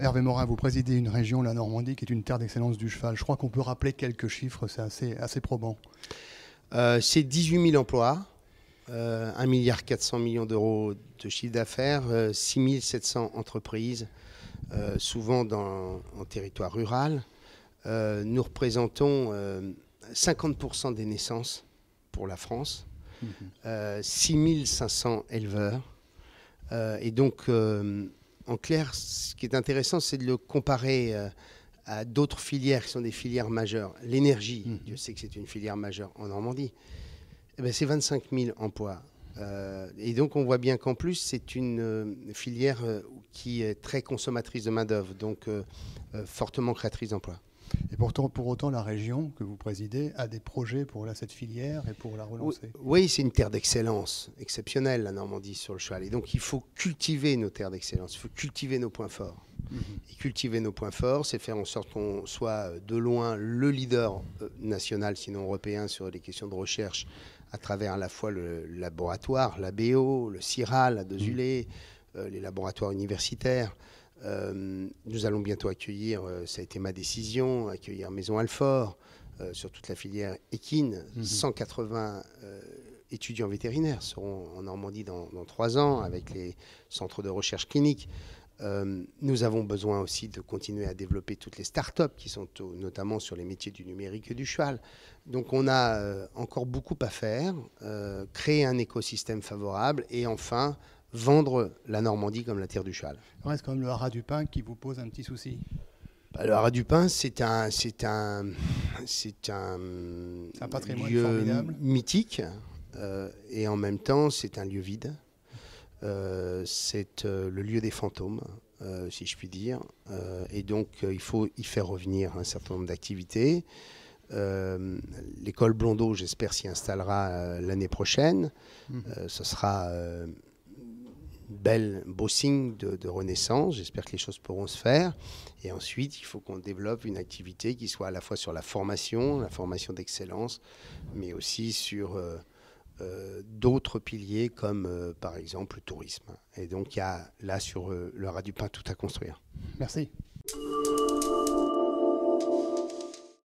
Hervé Morin, vous présidez une région, la Normandie, qui est une terre d'excellence du cheval. Je crois qu'on peut rappeler quelques chiffres, c'est assez, assez probant. Euh, c'est 18 000 emplois, 1,4 euh, milliard d'euros de chiffre d'affaires, 6 euh, 700 entreprises, souvent dans, en territoire rural. nous représentons 50% des naissances pour la France, 6 mhm. 500 éleveurs. et donc, en clair, ce qui est intéressant, c'est de le comparer euh, à d'autres filières qui sont des filières majeures. L'énergie, je mmh. Dieu sait que c'est une filière majeure en Normandie, eh ben, c'est 25 000 emplois. Euh, et donc on voit bien qu'en plus, c'est une euh, filière qui est très consommatrice de main-d'œuvre, donc fortement créatrice d'emplois. Et pourtant, pour autant, la région que vous présidez a des projets pour cette filière et pour la relancer. Oui, c'est une terre d'excellence exceptionnelle, la Normandie, sur le cheval. Et donc, il faut cultiver nos terres d'excellence, il faut cultiver nos points forts. Mhm. Et cultiver nos points forts, c'est faire en sorte qu'on soit euh, de loin le leader euh, national, sinon européen, sur les questions de recherche à travers à la fois le laboratoire, la BO, le CIRA, la mhm. Desulé, euh, les laboratoires universitaires. Euh, nous allons bientôt accueillir, euh, ça a été ma décision, accueillir Maison Alfort euh, sur toute la filière équine. 180 mhm. étudiants vétérinaires seront en Normandie dans, trois ans avec les centres de recherche clinique. nous avons besoin aussi de continuer à développer toutes les start-up qui sont notamment sur les métiers du numérique et du cheval. Donc on a encore beaucoup à faire, créer un écosystème favorable et enfin vendre la Normandie comme la terre du châle. Reste quand même le haras du pain qui vous pose un petit souci. Bah, le haras du pain, c'est un, c'est un, c'est un, lieu mythique euh, et en même temps c'est un lieu vide. Euh, c'est euh, le lieu des fantômes, si je puis dire. et donc il faut y faire revenir un certain nombre d'activités. l'école Blondeau, j'espère, s'y installera l'année prochaine. Mmh. ce sera belle, beau signe de, renaissance. J'espère que les choses pourront se faire. Et ensuite, il faut qu'on développe une activité qui soit à la fois sur la formation, la formation d'excellence, mais aussi sur euh, euh, d'autres piliers comme euh, par exemple le tourisme. Et donc, il y a là sur le ras du pain tout à construire. Merci.